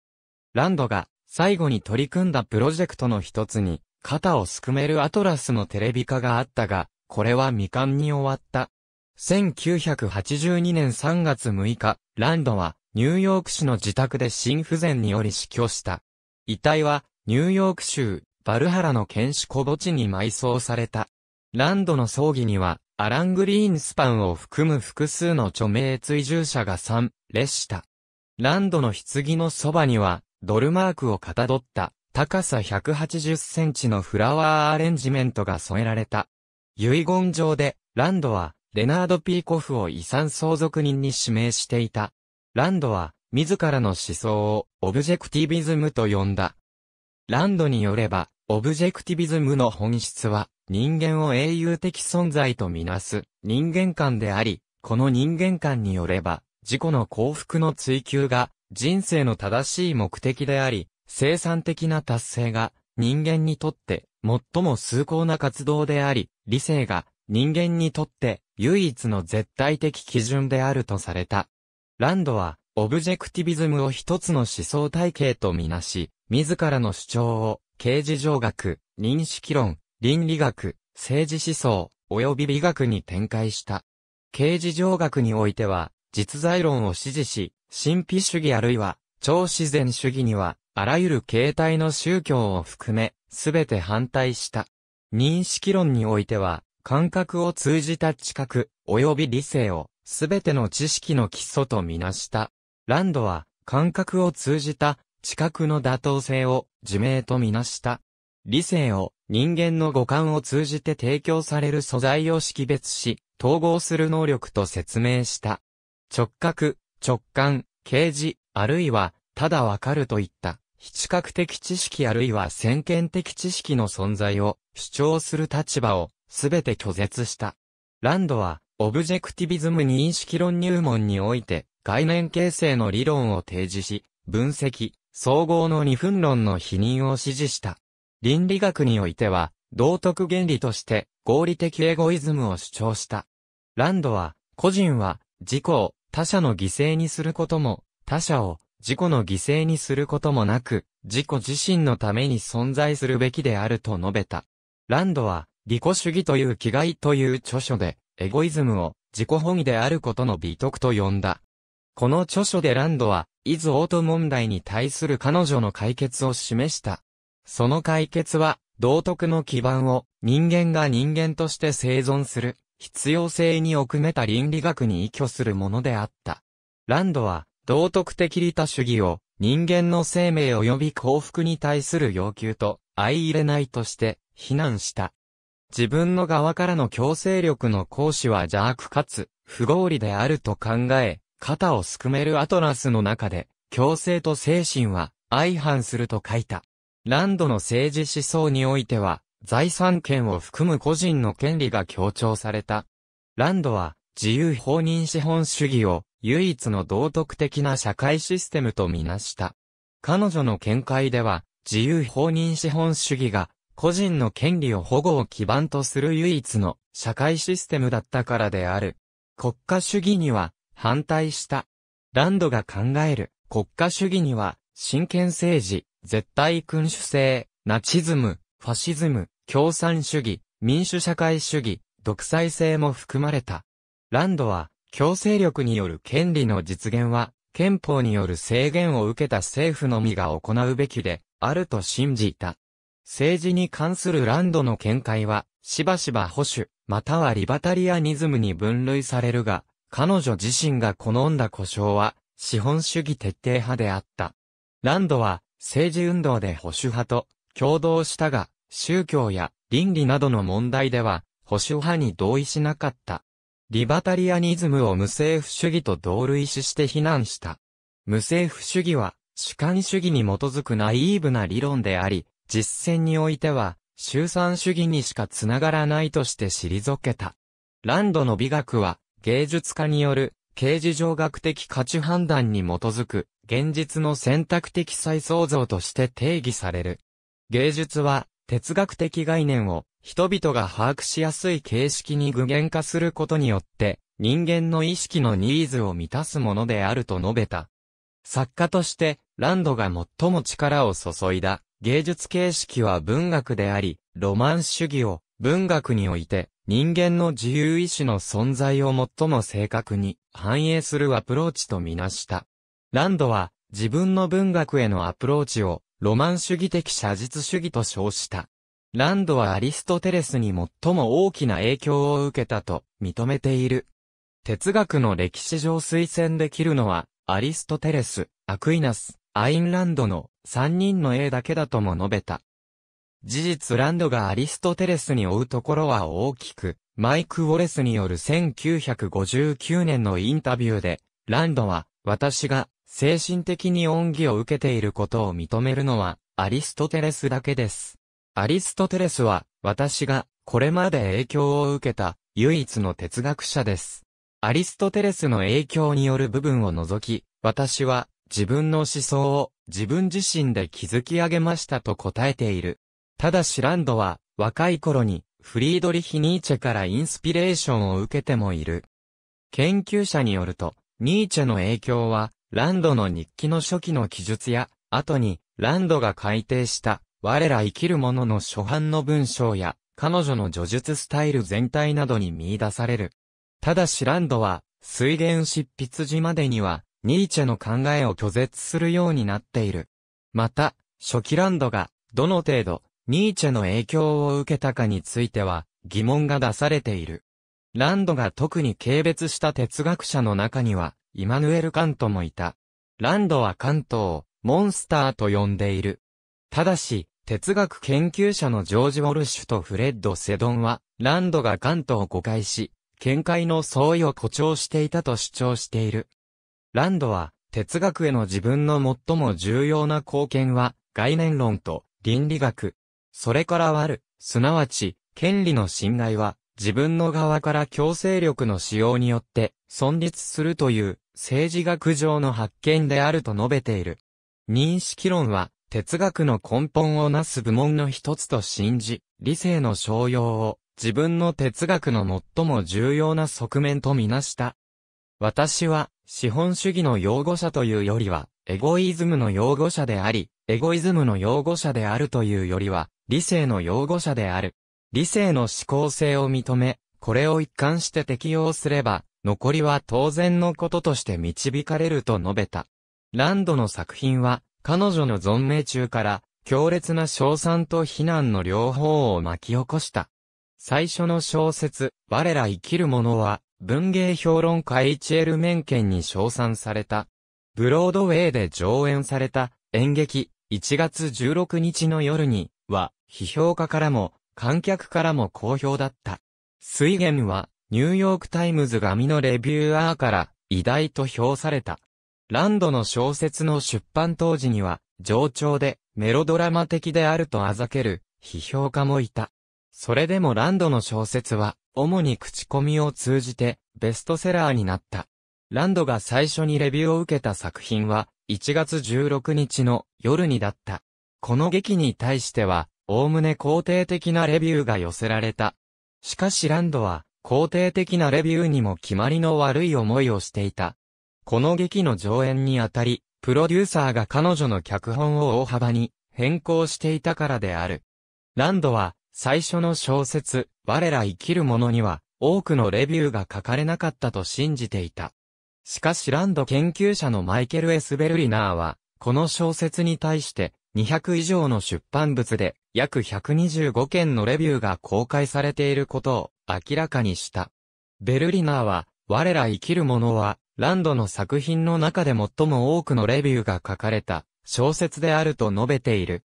ランドが最後に取り組んだプロジェクトの一つに、肩をすくめるアトラスのテレビ化があったが、これは未完に終わった。1982年3月6日、ランドはニューヨーク市の自宅で心不全により死去した。遺体はニューヨーク州バルハラの検視小墓地に埋葬された。ランドの葬儀にはアラン・グリーンスパンを含む複数の著名追従者が参列した。ランドの棺のそばにはドルマークをかたどった高さ180センチのフラワーアレンジメントが添えられた。遺言状で、ランドは、レナード・ピーコフを遺産相続人に指名していた。ランドは、自らの思想を、オブジェクティビズムと呼んだ。ランドによれば、オブジェクティビズムの本質は、人間を英雄的存在とみなす、人間観であり、この人間観によれば、自己の幸福の追求が、人生の正しい目的であり、生産的な達成が人間にとって最も崇高な活動であり、理性が人間にとって唯一の絶対的基準であるとされた。ランドは、オブジェクティビズムを一つの思想体系とみなし、自らの主張を、刑事上学、認識論、倫理学、政治思想、及び美学に展開した。刑事上学においては、実在論を支持し、神秘主義あるいは超自然主義にはあらゆる形態の宗教を含めすべて反対した。認識論においては感覚を通じた知覚及び理性をすべての知識の基礎とみなした。ランドは感覚を通じた知覚の妥当性を自明とみなした。理性を人間の五感を通じて提供される素材を識別し、統合する能力と説明した。直角、直感、啓示、あるいは、ただわかるといった、非知覚的知識あるいは先見的知識の存在を主張する立場をすべて拒絶した。ランドは、オブジェクティビズム認識論入門において、概念形成の理論を提示し、分析、総合の二分論の否認を指示した。倫理学においては、道徳原理として合理的エゴイズムを主張した。ランドは、個人は自己を他者の犠牲にすることも、他者を自己の犠牲にすることもなく、自己自身のために存在するべきであると述べた。ランドは、利己主義という気概という著書で、エゴイズムを自己本位であることの美徳と呼んだ。この著書でランドは、イズ・オート問題に対する彼女の解決を示した。その解決は、道徳の基盤を人間が人間として生存する必要性に奥めた倫理学に依拠するものであった。ランドは、道徳的利他主義を、人間の生命及び幸福に対する要求と、相入れないとして、非難した。自分の側からの強制力の行使は邪悪かつ、不合理であると考え、肩をすくめるアトラスの中で、強制と精神は、相反すると書いた。ランドの政治思想においては、財産権を含む個人の権利が強調された。ランドは、自由法人資本主義を唯一の道徳的な社会システムとみなした。彼女の見解では、自由法人資本主義が個人の権利を保護を基盤とする唯一の社会システムだったからである。国家主義には反対した。ランドが考える国家主義には、真権政治、絶対君主制、ナチズム、ファシズム、共産主義、民主社会主義、独裁性も含まれた。ランドは、強制力による権利の実現は、憲法による制限を受けた政府のみが行うべきで、あると信じた。政治に関するランドの見解は、しばしば保守、またはリバタリアニズムに分類されるが、彼女自身が好んだ故障は、資本主義徹底派であった。ランドは、政治運動で保守派と共同したが、宗教や倫理などの問題では、保守派に同意しなかった。リバタリアニズムを無政府主義と同類視して非難した。無政府主義は、主観主義に基づくナイーブな理論であり、実践においては、集散主義にしかつながらないとして退けた。ランドの美学は、芸術家による、形事上学的価値判断に基づく、現実の選択的再創造として定義される。芸術は哲学的概念を人々が把握しやすい形式に具現化することによって人間の意識のニーズを満たすものであると述べた。作家としてランドが最も力を注いだ芸術形式は文学であり、ロマン主義を文学において人間の自由意志の存在を最も正確に反映するアプローチとみなした。ランドは自分の文学へのアプローチをロマン主義的写実主義と称した。ランドはアリストテレスに最も大きな影響を受けたと認めている。哲学の歴史上推薦できるのは、アリストテレス、アクイナス、アインランドの3人の絵だけだとも述べた。事実ランドがアリストテレスに追うところは大きく、マイク・ウォレスによる1959年のインタビューで、ランドは、私が精神的に恩義を受けていることを認めるのは、アリストテレスだけです。アリストテレスは、私が、これまで影響を受けた、唯一の哲学者です。アリストテレスの影響による部分を除き、私は、自分の思想を、自分自身で築き上げましたと答えている。ただしランドは、若い頃に、フリードリヒ・ニーチェからインスピレーションを受けてもいる。研究者によると、ニーチェの影響は、ランドの日記の初期の記述や、後に、ランドが改定した、我ら生きる者の初版の文章や、彼女の叙述スタイル全体などに見出される。ただしランドは、水源執筆時までには、ニーチェの考えを拒絶するようになっている。また、初期ランドが、どの程度、ニーチェの影響を受けたかについては、疑問が出されている。ランドが特に軽蔑した哲学者の中には、イマヌエル・カントもいた。ランドはカントをモンスターと呼んでいる。ただし、哲学研究者のジョージ・ウォルシュとフレッド・セドンは、ランドがカントを誤解し、見解の相違を誇張していたと主張している。ランドは、哲学への自分の最も重要な貢献は、概念論と倫理学。それから悪、すなわち、権利の侵害は、自分の側から強制力の使用によって、存立するという政治学上の発見であると述べている。認識論は哲学の根本をなす部門の一つと信じ、理性の商用を自分の哲学の最も重要な側面とみなした。私は資本主義の擁護者というよりは、エゴイズムの擁護者であり、エゴイズムの擁護者であるというよりは、理性の擁護者である。理性の思考性を認め、これを一貫して適用すれば、残りは当然のこととして導かれると述べた。ランドの作品は、彼女の存命中から、強烈な賞賛と非難の両方を巻き起こした。最初の小説、我ら生きる者は、文芸評論家イチエル・メンケンに称賛された。ブロードウェイで上演された演劇、1月16日の夜に、は、批評家からも、観客からも好評だった。水源は、ニューヨークタイムズ紙のレビューアーから偉大と評された。ランドの小説の出版当時には、冗長でメロドラマ的であるとあざける批評家もいた。それでもランドの小説は、主に口コミを通じてベストセラーになった。ランドが最初にレビューを受けた作品は、1月16日の夜にだった。この劇に対しては、おおむね肯定的なレビューが寄せられた。しかしランドは、肯定的なレビューにも決まりの悪い思いをしていた。この劇の上演にあたり、プロデューサーが彼女の脚本を大幅に変更していたからである。ランドは、最初の小説、我ら生きる者には、多くのレビューが書かれなかったと信じていた。しかしランド研究者のマイケル・エスベルリナーは、この小説に対して、200以上の出版物で、約125件のレビューが公開されていることを、明らかにした。ベルリナーは、我ら生きる者は、ランドの作品の中で最も多くのレビューが書かれた小説であると述べている。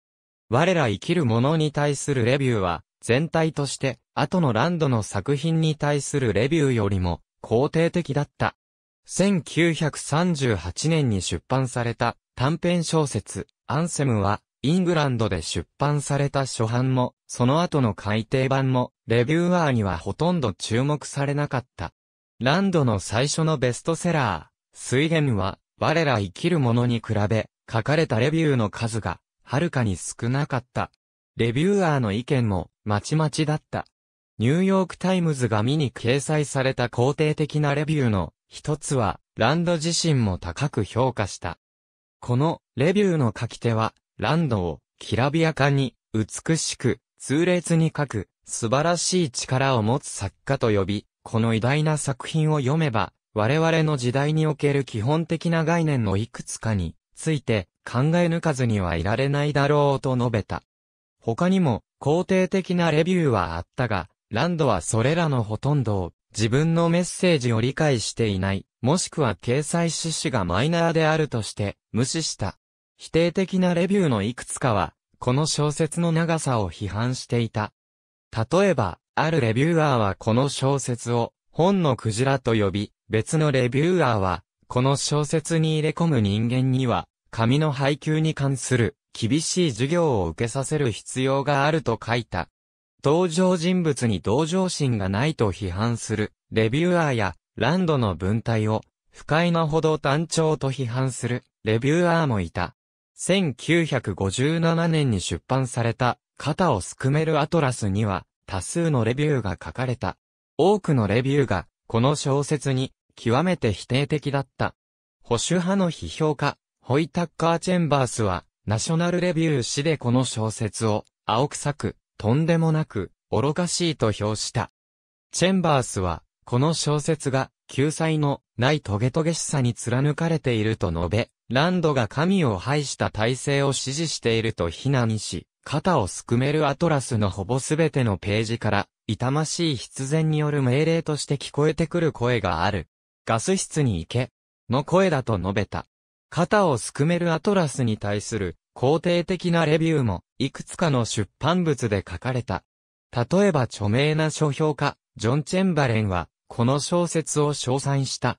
我ら生きる者に対するレビューは、全体として、後のランドの作品に対するレビューよりも、肯定的だった。1938年に出版された短編小説、アンセムは、イングランドで出版された初版も、その後の改訂版も、レビューアーにはほとんど注目されなかった。ランドの最初のベストセラー、水源は、我ら生きるものに比べ、書かれたレビューの数が、はるかに少なかった。レビューアーの意見も、まちまちだった。ニューヨークタイムズが見に掲載された肯定的なレビューの一つは、ランド自身も高く評価した。このレビューの書き手は、ランドを、きらびやかに、美しく、痛烈に書く、素晴らしい力を持つ作家と呼び、この偉大な作品を読めば、我々の時代における基本的な概念のいくつかについて考え抜かずにはいられないだろうと述べた。他にも肯定的なレビューはあったが、ランドはそれらのほとんどを自分のメッセージを理解していない、もしくは掲載趣旨がマイナーであるとして無視した。否定的なレビューのいくつかは、この小説の長さを批判していた。例えば、あるレビューアーはこの小説を、本のクジラと呼び、別のレビューアーは、この小説に入れ込む人間には、紙の配給に関する、厳しい授業を受けさせる必要があると書いた。登場人物に同情心がないと批判する、レビューアーや、ランドの文体を、不快なほど単調と批判する、レビューアーもいた。1957年に出版された、肩をすくめるアトラスには、多数のレビューが書かれた。多くのレビューが、この小説に、極めて否定的だった。保守派の批評家、ホイタッカー・チェンバースは、ナショナルレビュー誌でこの小説を、青臭く、とんでもなく、愚かしいと評した。チェンバースは、この小説が、救済のないトゲトゲしさに貫かれていると述べ、ランドが神を排した体制を支持していると非難し、肩をすくめるアトラスのほぼすべてのページから、痛ましい必然による命令として聞こえてくる声がある。ガス室に行け、の声だと述べた。肩をすくめるアトラスに対する肯定的なレビューも、いくつかの出版物で書かれた。例えば著名な書評家、ジョン・チェンバレンは、この小説を称賛した。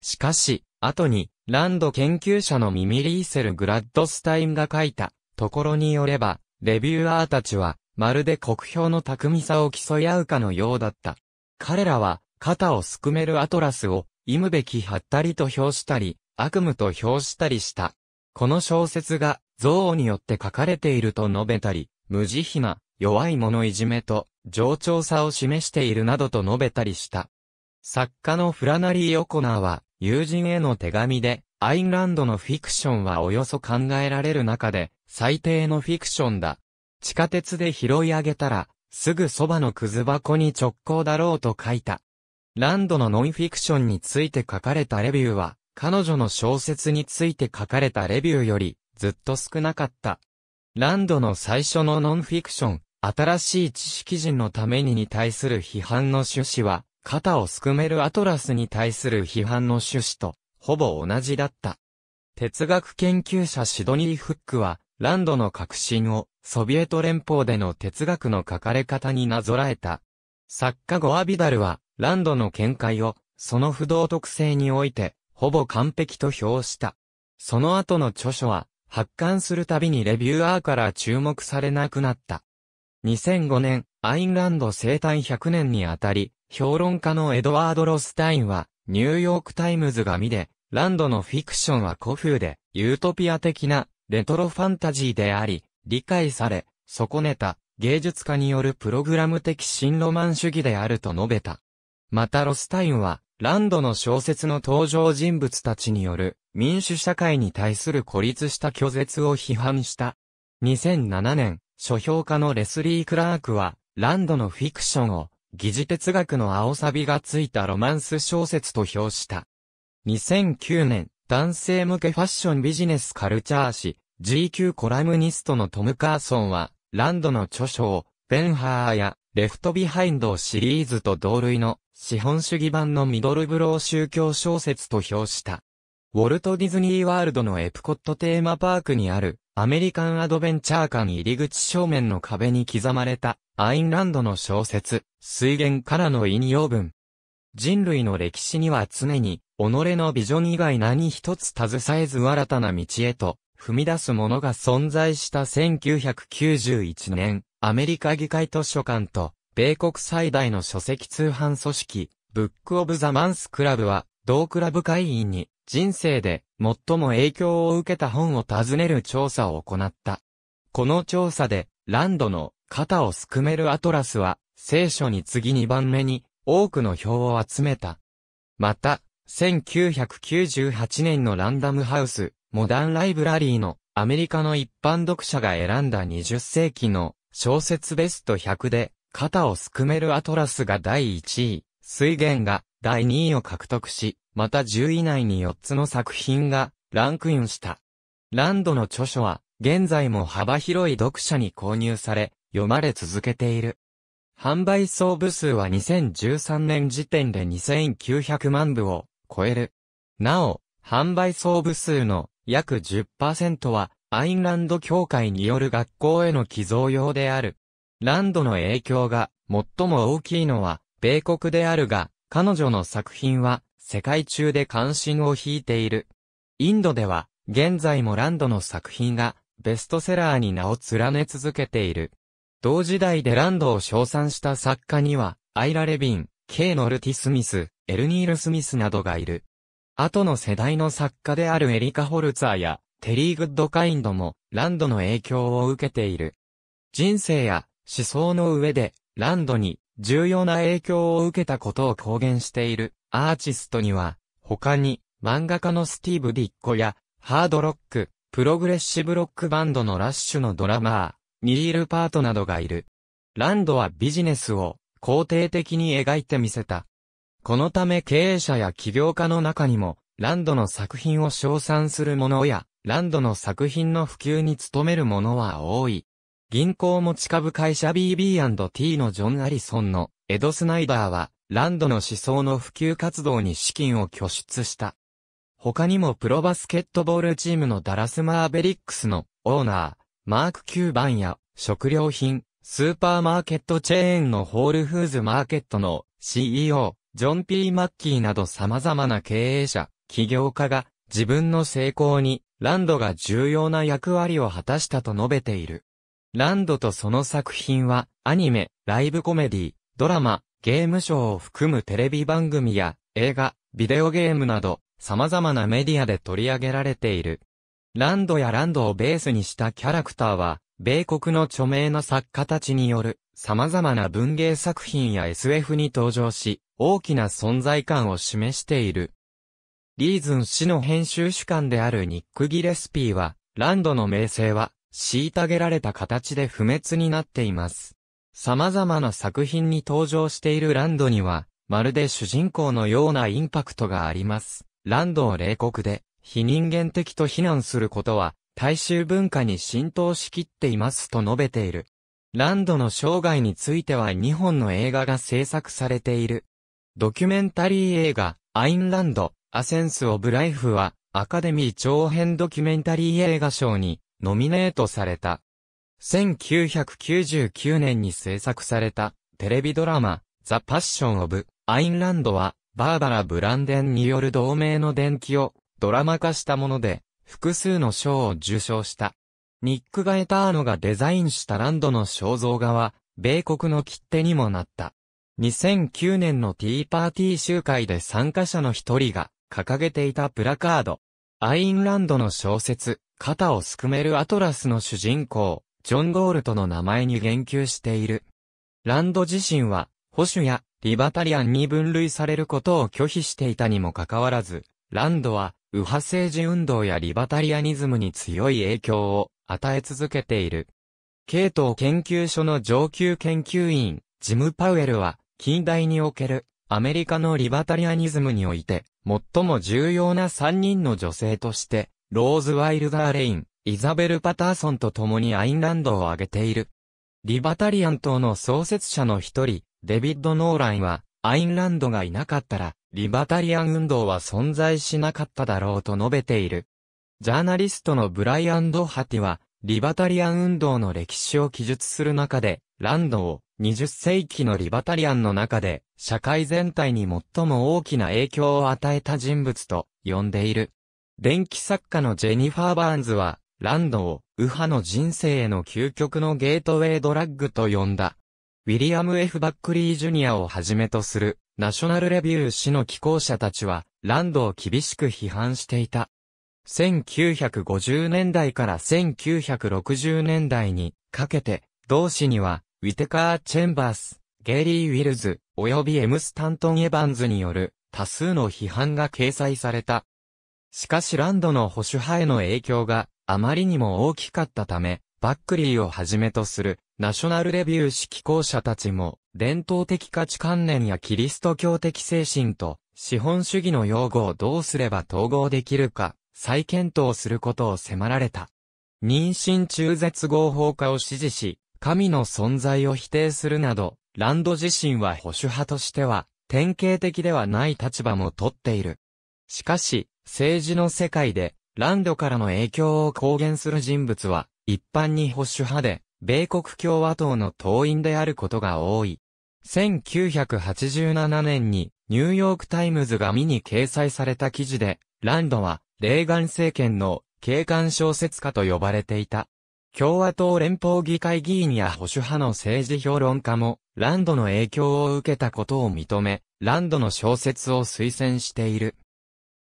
しかし、後に、ランド研究者のミミリーセル・グラッドスタインが書いたところによれば、レビューアーたちは、まるで国評の巧みさを競い合うかのようだった。彼らは、肩をすくめるアトラスを、忌むべきはったりと評したり、悪夢と評したりした。この小説が、憎悪によって書かれていると述べたり、無慈悲な弱い者いじめと、冗長さを示しているなどと述べたりした。作家のフラナリー・オコナーは、友人への手紙で、アインランドのフィクションはおよそ考えられる中で、最低のフィクションだ。地下鉄で拾い上げたら、すぐそばのくず箱に直行だろうと書いた。ランドのノンフィクションについて書かれたレビューは、彼女の小説について書かれたレビューより、ずっと少なかった。ランドの最初のノンフィクション、新しい知識人のためにに対する批判の趣旨は、肩をすくめるアトラスに対する批判の趣旨と、ほぼ同じだった。哲学研究者シドニー・フックは、ランドの革新を、ソビエト連邦での哲学の書かれ方になぞらえた。作家ゴアビダルは、ランドの見解を、その不動特性において、ほぼ完璧と評した。その後の著書は、発刊するたびにレビューアーから注目されなくなった。2005年、アインランド生誕100年にあたり、評論家のエドワード・ロスタインは、ニューヨークタイムズが見で、ランドのフィクションは古風で、ユートピア的な、レトロファンタジーであり、理解され、損ねた、芸術家によるプログラム的新ロマン主義であると述べた。またロスタインは、ランドの小説の登場人物たちによる民主社会に対する孤立した拒絶を批判した。2007年、書評家のレスリー・クラークは、ランドのフィクションを、疑似哲学の青サビがついたロマンス小説と評した。2009年、男性向けファッションビジネスカルチャー誌、GQ コラムニストのトム・カーソンは、ランドの著書を、ベンハーや、レフトビハインドシリーズと同類の、資本主義版のミドルブロー宗教小説と評した。ウォルト・ディズニー・ワールドのエプコットテーマパークにある、アメリカンアドベンチャー館入り口正面の壁に刻まれた、アインランドの小説、水源からの引用文。人類の歴史には常に、己のビジョン以外何一つ携えず新たな道へと、踏み出すものが存在した1991年、アメリカ議会図書館と、米国最大の書籍通販組織、ブックオブザマンスクラブは、同クラブ会員に、人生で最も影響を受けた本を尋ねる調査を行った。この調査で、ランドの肩をすくめるアトラスは、聖書に次2番目に多くの票を集めた。また、1998年のランダムハウス、モダンライブラリーのアメリカの一般読者が選んだ20世紀の小説ベスト100で、肩をすくめるアトラスが第1位、水源が第2位を獲得し、また10位内に4つの作品がランクインした。ランドの著書は、現在も幅広い読者に購入され、読まれ続けている。販売総部数は2013年時点で2900万部を超える。なお、販売総部数の約10%は、アインランド協会による学校への寄贈用である。ランドの影響が最も大きいのは、米国であるが、彼女の作品は、世界中で関心を引いている。インドでは、現在もランドの作品が、ベストセラーに名を連ね続けている。同時代でランドを称賛した作家には、アイラ・レビン、ケイ・ノルティ・スミス、エルニール・スミスなどがいる。後の世代の作家であるエリカ・ホルツァーや、テリー・グッドカインドも、ランドの影響を受けている。人生や、思想の上で、ランドに、重要な影響を受けたことを公言しているアーティストには、他に漫画家のスティーブ・ディッコや、ハードロック、プログレッシブロックバンドのラッシュのドラマー、ニール・パートなどがいる。ランドはビジネスを肯定的に描いてみせた。このため経営者や起業家の中にも、ランドの作品を称賛する者や、ランドの作品の普及に努める者は多い。銀行持ち株会社 BB&T のジョン・アリソンのエド・スナイダーは、ランドの思想の普及活動に資金を拠出した。他にもプロバスケットボールチームのダラス・マーベリックスのオーナー、マーク・キューバンや食料品、スーパーマーケットチェーンのホールフーズマーケットの CEO、ジョン・ P・ マッキーなど様々な経営者、起業家が自分の成功にランドが重要な役割を果たしたと述べている。ランドとその作品は、アニメ、ライブコメディ、ドラマ、ゲームショーを含むテレビ番組や、映画、ビデオゲームなど、様々なメディアで取り上げられている。ランドやランドをベースにしたキャラクターは、米国の著名な作家たちによる、様々な文芸作品や SF に登場し、大きな存在感を示している。リーズン氏の編集主管であるニック・ギレスピーは、ランドの名声は、虐げられた形で不滅になっています。様々な作品に登場しているランドには、まるで主人公のようなインパクトがあります。ランドを冷酷で、非人間的と非難することは、大衆文化に浸透しきっていますと述べている。ランドの生涯については2本の映画が制作されている。ドキュメンタリー映画、アインランド、アセンス・オブ・ライフは、アカデミー長編ドキュメンタリー映画賞に、ノミネートされた。1999年に制作されたテレビドラマ、ザ・パッション・オブ・アインランドは、バーバラ・ブランデンによる同名の伝記をドラマ化したもので、複数の賞を受賞した。ニック・ガエターノがデザインしたランドの肖像画は、米国の切手にもなった。2009年のティーパーティー集会で参加者の一人が掲げていたプラカード。アインランドの小説、肩をすくめるアトラスの主人公、ジョン・ゴールトの名前に言及している。ランド自身は、保守やリバタリアンに分類されることを拒否していたにもかかわらず、ランドは、右派政治運動やリバタリアニズムに強い影響を与え続けている。系統研究所の上級研究員、ジム・パウエルは、近代におけるアメリカのリバタリアニズムにおいて、最も重要な3人の女性として、ローズ・ワイルダー・レイン、イザベル・パターソンと共にアインランドを挙げている。リバタリアン党の創設者の一人、デビッド・ノーランは、アインランドがいなかったら、リバタリアン運動は存在しなかっただろうと述べている。ジャーナリストのブライアン・ドハティは、リバタリアン運動の歴史を記述する中で、ランドを20世紀のリバタリアンの中で、社会全体に最も大きな影響を与えた人物と呼んでいる。電気作家のジェニファー・バーンズは、ランドを、右派の人生への究極のゲートウェイドラッグと呼んだ。ウィリアム・ F・ バックリー・ジュニアをはじめとする、ナショナルレビュー誌の寄稿者たちは、ランドを厳しく批判していた。1950年代から1960年代にかけて、同誌には、ウィテカー・チェンバース、ゲイリー・ウィルズ、及びエム・スタントン・エバンズによる多数の批判が掲載された。しかしランドの保守派への影響があまりにも大きかったため、バックリーをはじめとするナショナルレビュー指揮校者たちも伝統的価値観念やキリスト教的精神と資本主義の用語をどうすれば統合できるか再検討することを迫られた。妊娠中絶合法化を支持し、神の存在を否定するなど、ランド自身は保守派としては、典型的ではない立場も取っている。しかし、政治の世界で、ランドからの影響を公言する人物は、一般に保守派で、米国共和党の党員であることが多い。1987年に、ニューヨークタイムズが見に掲載された記事で、ランドは、レーガン政権の警官小説家と呼ばれていた。共和党連邦議会議員や保守派の政治評論家も、ランドの影響を受けたことを認め、ランドの小説を推薦している。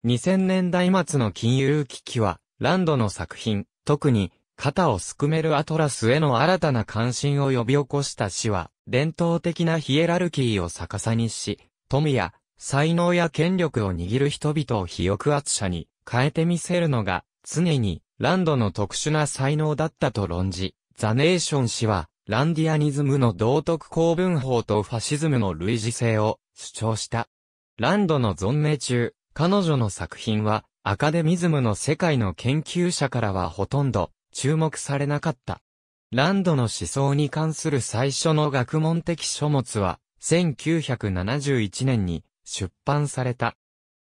2000年代末の金融危機は、ランドの作品、特に、肩をすくめるアトラスへの新たな関心を呼び起こした詩は、伝統的なヒエラルキーを逆さにし、富や、才能や権力を握る人々を非抑圧者に変えてみせるのが、常に、ランドの特殊な才能だったと論じ、ザネーション氏は、ランディアニズムの道徳公文法とファシズムの類似性を主張した。ランドの存命中、彼女の作品は、アカデミズムの世界の研究者からはほとんど注目されなかった。ランドの思想に関する最初の学問的書物は、1971年に出版された。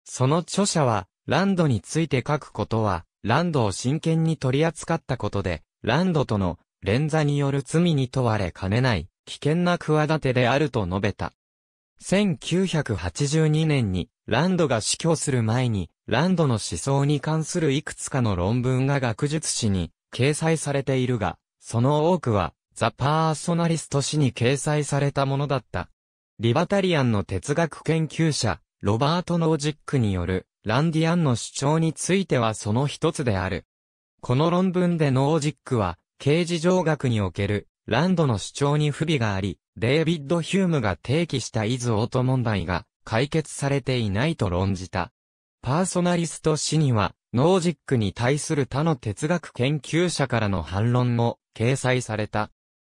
その著者は、ランドについて書くことは、ランドを真剣に取り扱ったことで、ランドとの連座による罪に問われかねない危険な企てであると述べた。1982年にランドが死去する前に、ランドの思想に関するいくつかの論文が学術誌に掲載されているが、その多くは、ザ・パーソナリスト誌に掲載されたものだった。リバタリアンの哲学研究者、ロバート・ノージックによる、ランディアンの主張についてはその一つである。この論文でノージックは、刑事上学における、ランドの主張に不備があり、デイビッド・ヒュームが提起したイズ・オート問題が、解決されていないと論じた。パーソナリスト氏には、ノージックに対する他の哲学研究者からの反論も掲載された。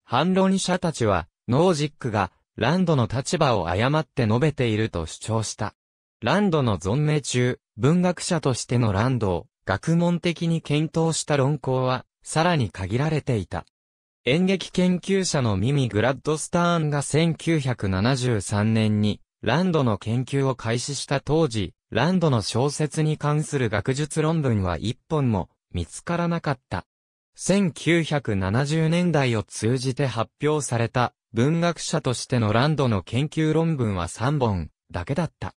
反論者たちは、ノージックがランドの立場を誤って述べていると主張した。ランドの存命中、文学者としてのランドを学問的に検討した論考は、さらに限られていた。演劇研究者のミミ・グラッドスターンが1973年にランドの研究を開始した当時、ランドの小説に関する学術論文は一本も見つからなかった。1970年代を通じて発表された文学者としてのランドの研究論文は3本だけだった。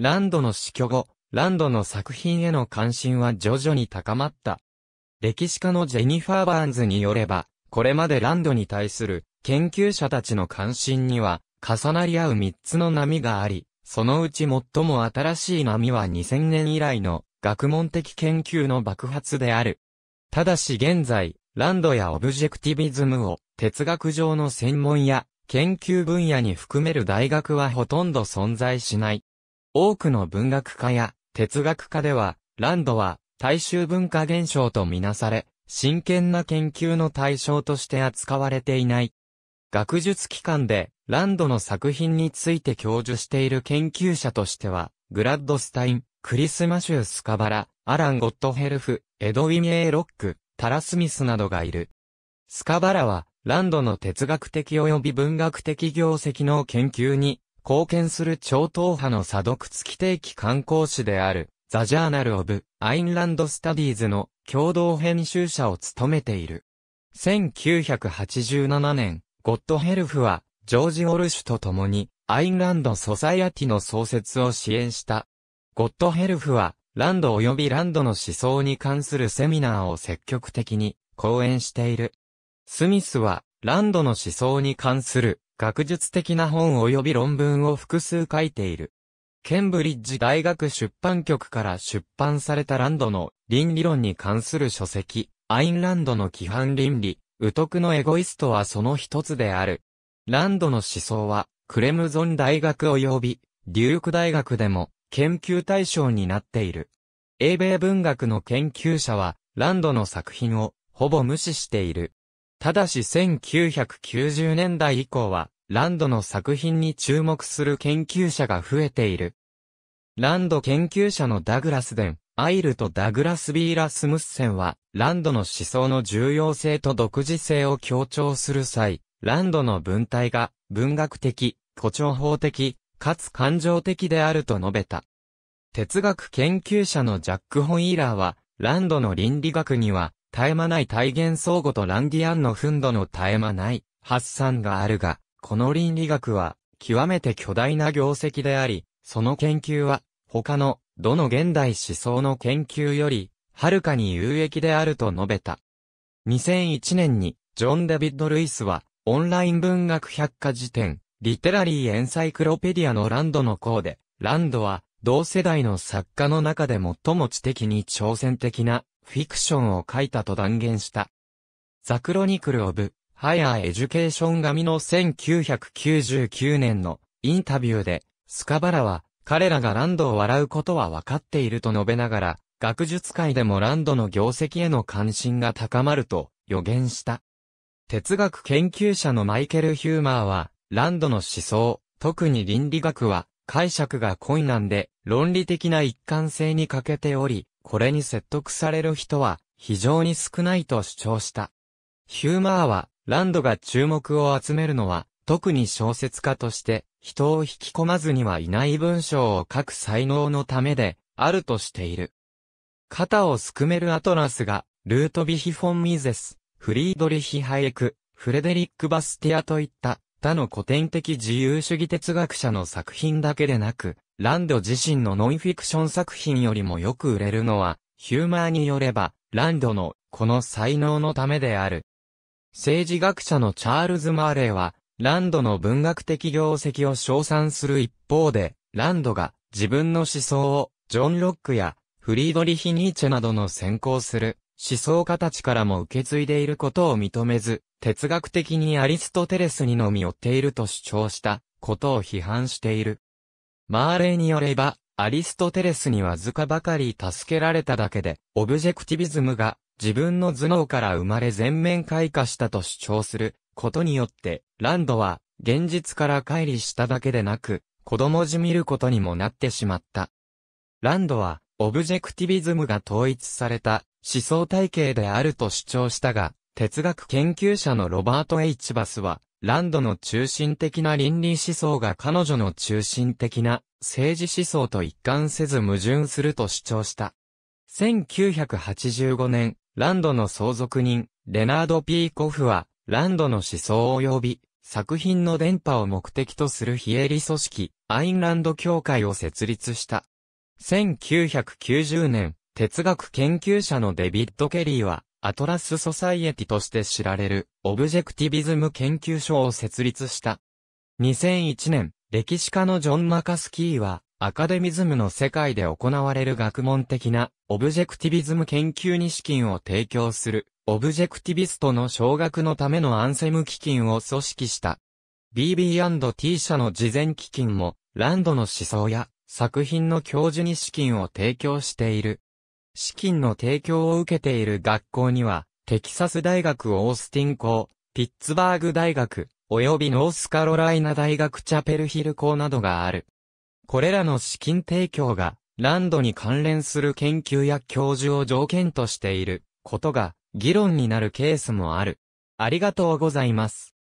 ランドの死去後、ランドの作品への関心は徐々に高まった。歴史家のジェニファー・バーンズによれば、これまでランドに対する研究者たちの関心には重なり合う三つの波があり、そのうち最も新しい波は2000年以来の学問的研究の爆発である。ただし現在、ランドやオブジェクティビズムを哲学上の専門や研究分野に含める大学はほとんど存在しない。多くの文学家や哲学家では、ランドは大衆文化現象とみなされ、真剣な研究の対象として扱われていない。学術機関でランドの作品について教授している研究者としては、グラッドスタイン、クリスマシュー・スカバラ、アラン・ゴットヘルフ、エドウィン・エー・ロック、タラ・スミスなどがいる。スカバラは、ランドの哲学的及び文学的業績の研究に貢献する超党派の査読付き定期観光誌である、ザ・ジャーナル・オブ・アインランド・スタディーズの共同編集者を務めている。1987年、ゴッドヘルフは、ジョージ・オルシュと共に、アインランド・ソサイアティの創設を支援した。ゴッドヘルフは、ランド及びランドの思想に関するセミナーを積極的に講演している。スミスは、ランドの思想に関する学術的な本及び論文を複数書いている。ケンブリッジ大学出版局から出版されたランドの倫理論に関する書籍、アインランドの規範倫理、宇徳のエゴイストはその一つである。ランドの思想は、クレムゾン大学及び、デューク大学でも、研究対象になっている。英米文学の研究者は、ランドの作品を、ほぼ無視している。ただし1990年代以降は、ランドの作品に注目する研究者が増えている。ランド研究者のダグラスデン、アイルとダグラス・ビー・ラスムッセンは、ランドの思想の重要性と独自性を強調する際、ランドの文体が文学的、誇張法的、かつ感情的であると述べた。哲学研究者のジャック・ホイーラーは、ランドの倫理学には、絶え間ない体現相互とランディアンの憤怒の絶え間ない発散があるが、この倫理学は、極めて巨大な業績であり、その研究は、他のどの現代思想の研究より、はるかに有益であると述べた。2001年に、ジョン・デビッド・ルイスは、オンライン文学百科辞典、リテラリー・エンサイクロペディアのランドの項で、ランドは、同世代の作家の中で最も知的に挑戦的なフィクションを書いたと断言した。ザクロニクル・オブ・ハイアー・エデュケーション紙の1999年のインタビューで、スカバラは彼らがランドを笑うことは分かっていると述べながら、学術界でもランドの業績への関心が高まると予言した。哲学研究者のマイケル・ヒューマーは、ランドの思想、特に倫理学は、解釈が困難で、論理的な一貫性に欠けており、これに説得される人は、非常に少ないと主張した。ヒューマーは、ランドが注目を集めるのは、特に小説家として、人を引き込まずにはいない文章を書く才能のためで、あるとしている。肩をすくめるアトラスが、ルートビヒ・フォン・ミゼス、フリードリヒ・ハイエク、フレデリック・バスティアといった他の古典的自由主義哲学者の作品だけでなく、ランド自身のノンフィクション作品よりもよく売れるのは、ヒューマーによれば、ランドのこの才能のためである。政治学者のチャールズ・マーレーは、ランドの文学的業績を称賛する一方で、ランドが自分の思想をジョン・ロックやフリードリヒ・ニーチェなどの先行する思想家たちからも受け継いでいることを認めず、哲学的にアリストテレスにのみ寄っていると主張したことを批判している。マーレーによれば、アリストテレスには図かばかり助けられただけで、オブジェクティビズムが自分の頭脳から生まれ全面開花したと主張することによって、ランドは、現実から乖離しただけでなく、子供じみることにもなってしまった。ランドは、オブジェクティビズムが統一された思想体系であると主張したが、哲学研究者のロバート・エイチバスは、ランドの中心的な倫理思想が彼女の中心的な政治思想と一貫せず矛盾すると主張した。1985年、ランドの相続人、レナード・ピーコフは、ランドの思想及び作品の伝播を目的とする非営利組織、アインランド協会を設立した。1990年、哲学研究者のデビッド・ケリーは、アトラス・ソサイエティとして知られる、オブジェクティビズム研究所を設立した。2001年、歴史家のジョン・マカスキーは、アカデミズムの世界で行われる学問的なオブジェクティビズム研究に資金を提供するオブジェクティビストの奨学のためのアンセム基金を組織した。BB&T 社の事前基金もランドの思想や作品の教授に資金を提供している。資金の提供を受けている学校には、テキサス大学オースティン校、ピッツバーグ大学、及びノースカロライナ大学チャペルヒル校などがある。これらの資金提供が、ランドに関連する研究や教授を条件としていることが議論になるケースもある。ありがとうございます。